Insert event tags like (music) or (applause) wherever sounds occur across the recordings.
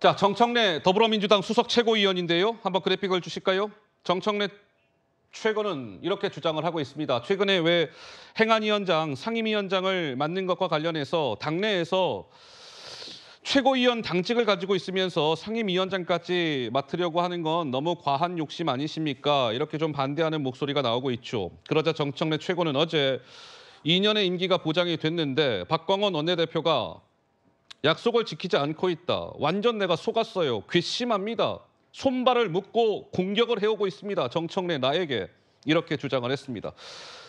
자, 정청래 더불어민주당 수석 최고위원인데요. 한번 그래픽을 주실까요? 정청래 최고는 이렇게 주장을 하고 있습니다. 최근에 왜 행안위원장, 상임위원장을 맡는 것과 관련해서 당내에서 최고위원 당직을 가지고 있으면서 상임위원장까지 맡으려고 하는 건 너무 과한 욕심 아니십니까? 이렇게 좀 반대하는 목소리가 나오고 있죠. 그러자 정청래 최고는 어제 2년의 임기가 보장이 됐는데 박광원 원내대표가 약속을 지키지 않고 있다. 완전 내가 속았어요. 괘씸합니다. 손발을 묶고 공격을 해오고 있습니다. 정청래 나에게 이렇게 주장을 했습니다.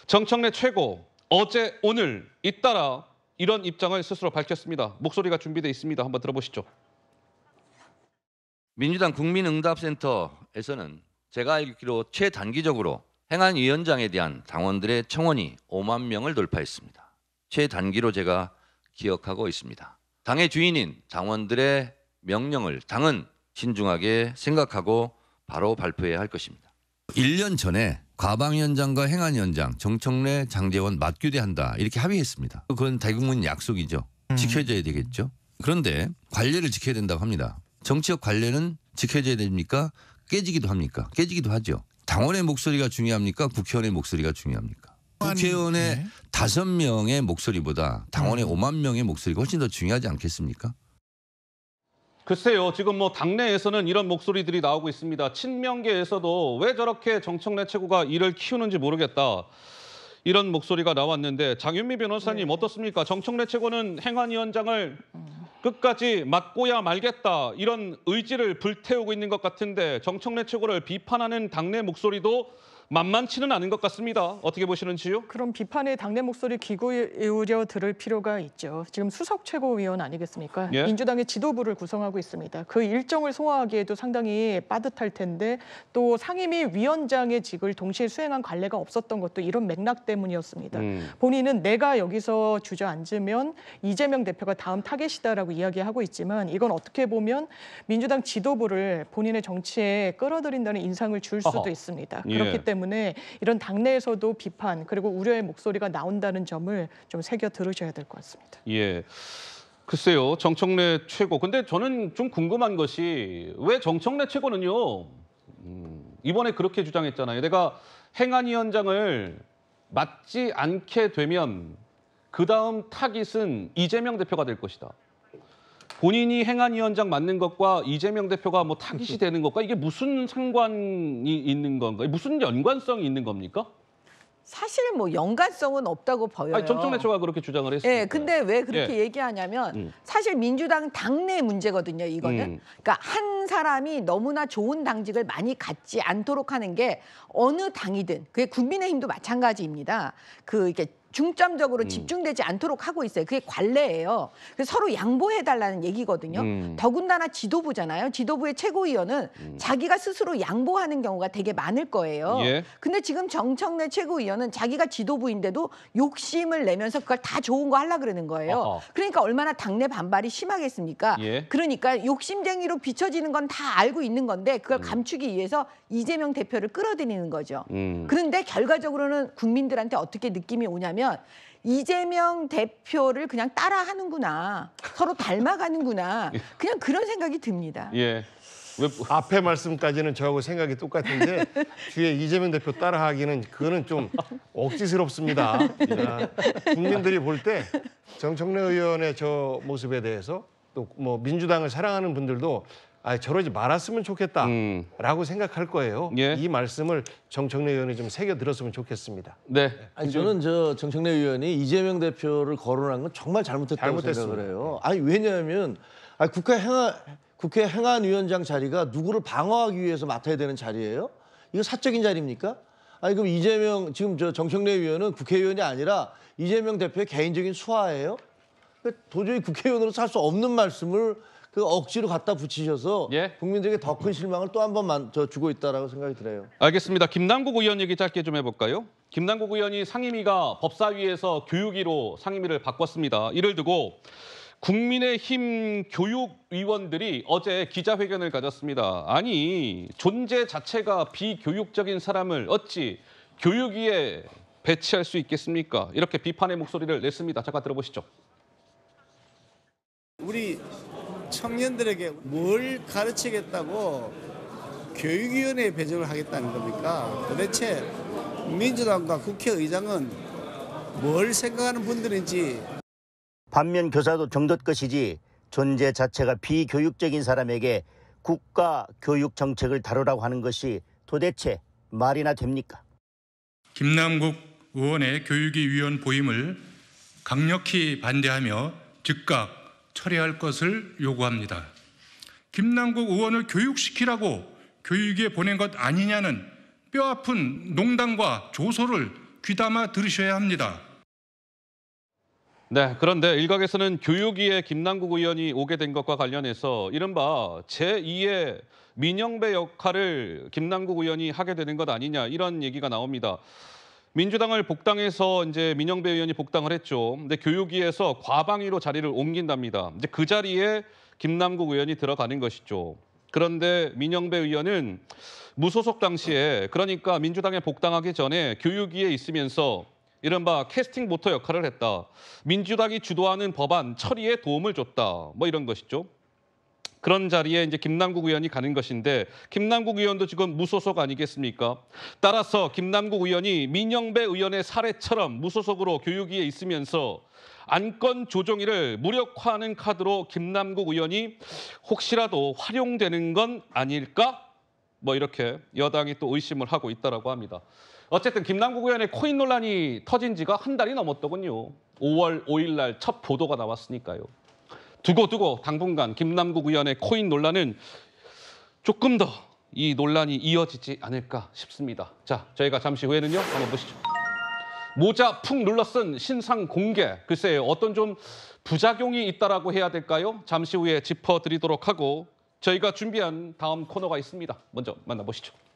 정청래 최고 어제 오늘 잇따라 이런 입장을 스스로 밝혔습니다. 목소리가 준비되어 있습니다. 한번 들어보시죠. 민주당 국민응답센터에서는 제가 알기로 최단기적으로 행안위원장에 대한 당원들의 청원이 5만 명을 돌파했습니다. 최단기로 제가 기억하고 있습니다. 당의 주인인 당원들의 명령을 당은 신중하게 생각하고 바로 발표해야 할 것입니다. 1년 전에 과방위원장과 행안위원장 정청래 장재원 맞교대한다 이렇게 합의했습니다. 그건 대국민 약속이죠. 음. 지켜져야 되겠죠. 그런데 관례를 지켜야 된다고 합니다. 정치적 관례는 지켜져야 됩니까? 깨지기도 합니까? 깨지기도 하죠. 당원의 목소리가 중요합니까? 국회의원의 목소리가 중요합니까? 국회의원의 네. 다섯 명의 목소리보다 당원의 음. 5만 명의 목소리가 훨씬 더 중요하지 않겠습니까? 글쎄요. 지금 뭐 당내에서는 이런 목소리들이 나오고 있습니다. 친명계에서도 왜 저렇게 정청래 최고가 일을 키우는지 모르겠다. 이런 목소리가 나왔는데 장윤미 변호사님 네. 어떻습니까? 정청래 최고는 행안위원장을 음. 끝까지 맡고야 말겠다 이런 의지를 불태우고 있는 것 같은데 정청래 최고를 비판하는 당내 목소리도 만만치는 않은 것 같습니다. 어떻게 보시는지요? 그럼 비판의 당내 목소리 기구이우려 들을 필요가 있죠. 지금 수석 최고위원 아니겠습니까? 예? 민주당의 지도부를 구성하고 있습니다. 그 일정을 소화하기에도 상당히 빠듯할 텐데 또 상임위 위원장의 직을 동시에 수행한 관례가 없었던 것도 이런 맥락 때문이었습니다. 음. 본인은 내가 여기서 주저앉으면 이재명 대표가 다음 타겟이다라고 이야기하고 있지만 이건 어떻게 보면 민주당 지도부를 본인의 정치에 끌어들인다는 인상을 줄 수도 어허. 있습니다. 예. 그렇기 때문에 때문에 이런 당내에서도 비판 그리고 우려의 목소리가 나온다는 점을 좀 새겨 들으셔야 될 것 같습니다. 예. 글쎄요, 정청래 최고. 근데 저는 좀 궁금한 것이 왜 정청래 최고는요, 음, 이번에 그렇게 주장했잖아요. 내가 행안위원장을 맡지 않게 되면 그 다음 타깃은 이재명 대표가 될 것이다. 본인이 행안위원장 맡는 것과 이재명 대표가 뭐 타깃이 음. 되는 것과 이게 무슨 상관이 있는 건가요? 무슨 연관성이 있는 겁니까? 사실 뭐 연관성은 없다고 보여요. 아니, 정청래 처가 그렇게 주장을 했어요. 예, 근데 왜 그렇게 예. 얘기하냐면 음. 사실 민주당 당내 문제거든요, 이거는. 음. 그러니까 한 사람이 너무나 좋은 당직을 많이 갖지 않도록 하는 게 어느 당이든 그게 국민의힘도 마찬가지입니다. 그 이게 렇 중점적으로 음. 집중되지 않도록 하고 있어요. 그게 관례예요. 그래서 서로 양보해달라는 얘기거든요. 음. 더군다나 지도부잖아요. 지도부의 최고위원은 음. 자기가 스스로 양보하는 경우가 되게 많을 거예요. 예. 근데 지금 정청래 최고위원은 자기가 지도부인데도 욕심을 내면서 그걸 다 좋은 거 하려 고 그러는 거예요. 어허. 그러니까 얼마나 당내 반발이 심하겠습니까? 예. 그러니까 욕심쟁이로 비춰지는 건 다 알고 있는 건데 그걸 음. 감추기 위해서 이재명 대표를 끌어들이는 거죠. 음. 그런데 결과적으로는 국민들한테 어떻게 느낌이 오냐면 뭐냐면 이재명 대표를 그냥 따라하는구나. 서로 닮아가는구나. (laughs) 예. 그냥 그런 생각이 듭니다. 예. 왜... 뭐 (laughs) 앞에 말씀까지는 저하고 생각이 똑같은데 (laughs) 뒤에 이재명 대표 따라하기는 그거는 좀 억지스럽습니다. 국민들이 볼 때 정청래 의원의 저 모습에 대해서 또 뭐 민주당을 사랑하는 분들도 아 저러지 말았으면 좋겠다라고 음. 생각할 거예요. 예. 이 말씀을 정청래 의원이 좀 새겨 들었으면 좋겠습니다. 네. 네. 아니 저는 저 정청래 의원이 이재명 대표를 거론한 건 정말 잘못했다고 잘못했습니다. 생각을 해요. 네. 아니 왜냐하면 아니, 국회 행안 국회 행안위원장 자리가 누구를 방어하기 위해서 맡아야 되는 자리예요? 이거 사적인 자리입니까? 아니 그럼 이재명 지금 저 정청래 의원은 국회의원이 아니라 이재명 대표의 개인적인 수하예요? 도저히 국회의원으로 서할 수 없는 말씀을 그 억지로 갖다 붙이셔서 예? 국민들에게 더 큰 실망을 또 한번 주고 있다라고 생각이 들어요. 알겠습니다. 김남국 의원 얘기 짧게 좀 해볼까요? 김남국 의원이 상임위가 법사위에서 교육위로 상임위를 바꿨습니다. 이를 두고 국민의힘 교육위원들이 어제 기자회견을 가졌습니다. 아니, 존재 자체가 비교육적인 사람을 어찌 교육위에 배치할 수 있겠습니까? 이렇게 비판의 목소리를 냈습니다. 잠깐 들어보시죠. 우리 청년들에게 뭘 가르치겠다고 교육위원회에 배정을 하겠다는 겁니까? 도대체 민주당과 국회의장은 뭘 생각하는 분들인지 반면 교사도 정덧 것이지 존재 자체가 비교육적인 사람에게 국가 교육 정책을 다루라고 하는 것이 도대체 말이나 됩니까? 김남국 의원의 교육위 위원 보임을 강력히 반대하며 즉각 철회할 것을 요구합니다. 김남국 의원을 교육시키라고 교육에 보낸 것 아니냐는 뼈아픈 농담과 조소를 귀담아 들으셔야 합니다. 네, 그런데 일각에서는 교육위에 김남국 의원이 오게 된 것과 관련해서 이른바 제2의 민영배 역할을 김남국 의원이 하게 되는 것 아니냐 이런 얘기가 나옵니다. 민주당을 복당해서 이제 민영배 의원이 복당을 했죠. 근데 교육위에서 과방위로 자리를 옮긴답니다. 이제 그 자리에 김남국 의원이 들어가는 것이죠. 그런데 민영배 의원은 무소속 당시에 그러니까 민주당에 복당하기 전에 교육위에 있으면서 이른바 캐스팅 모터 역할을 했다. 민주당이 주도하는 법안 처리에 도움을 줬다. 뭐 이런 것이죠. 그런 자리에 이제 김남국 의원이 가는 것인데 김남국 의원도 지금 무소속 아니겠습니까? 따라서 김남국 의원이 민영배 의원의 사례처럼 무소속으로 교육위에 있으면서 안건 조정위를 무력화하는 카드로 김남국 의원이 혹시라도 활용되는 건 아닐까? 뭐 이렇게 여당이 또 의심을 하고 있다고 합니다. 어쨌든 김남국 의원의 코인 논란이 터진 지가 한 달이 넘었더군요. 5월 5일 날 첫 보도가 나왔으니까요. 두고두고 당분간 김남국 의원의 코인 논란은 조금 더 이 논란이 이어지지 않을까 싶습니다. 자, 저희가 잠시 후에는요. 한번 보시죠. 모자 푹 눌러 쓴 신상 공개. 글쎄요. 어떤 좀 부작용이 있다라고 해야 될까요? 잠시 후에 짚어드리도록 하고 저희가 준비한 다음 코너가 있습니다. 먼저 만나보시죠.